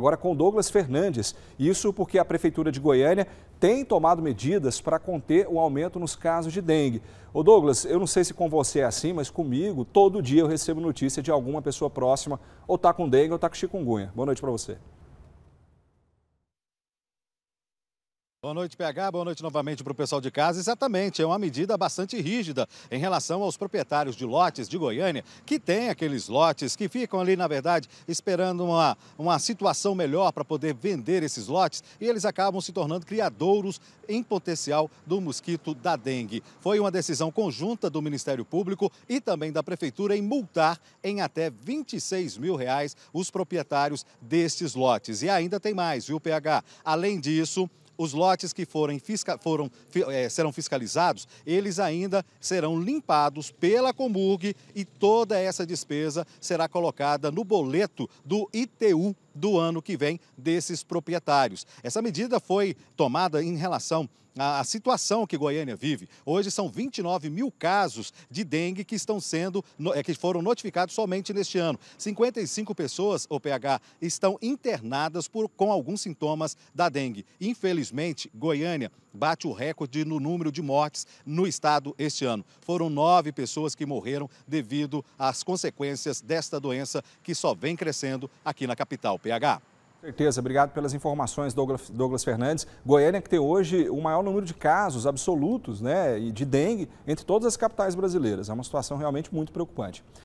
agora com Douglas Fernandes. Isso porque a Prefeitura de Goiânia tem tomado medidas para conter o aumento nos casos de dengue. Ô Douglas, eu não sei se com você é assim, mas comigo, todo dia eu recebo notícia de alguma pessoa próxima ou está com dengue ou está com chikungunya. Boa noite para você. Boa noite, PH. Boa noite novamente para o pessoal de casa. Exatamente, é uma medida bastante rígida em relação aos proprietários de lotes de Goiânia, que têm aqueles lotes que ficam ali, na verdade, esperando uma, uma situação melhor para poder vender esses lotes e eles acabam se tornando criadouros em potencial do mosquito da dengue. Foi uma decisão conjunta do Ministério Público e também da Prefeitura em multar em até 26 mil reais os proprietários destes lotes. E ainda tem mais, viu, PH? Além disso, os lotes que forem fisca, foram, é, serão fiscalizados, eles ainda serão limpados pela Comburg e toda essa despesa será colocada no boleto do ITU do ano que vem desses proprietários. Essa medida foi tomada em relação à situação que Goiânia vive. Hoje são 29 mil casos de dengue que estão sendo, é, que foram notificados somente neste ano. 55 pessoas, o PH, estão internadas por, com alguns sintomas da dengue. Infelizmente, Goiânia bate o recorde no número de mortes no estado este ano. Foram nove pessoas que morreram devido às consequências desta doença que só vem crescendo aqui na capital, PH. Certeza, obrigado pelas informações, Douglas, Douglas Fernandes. Goiânia que tem hoje o maior número de casos absolutos né, de dengue entre todas as capitais brasileiras. É uma situação realmente muito preocupante.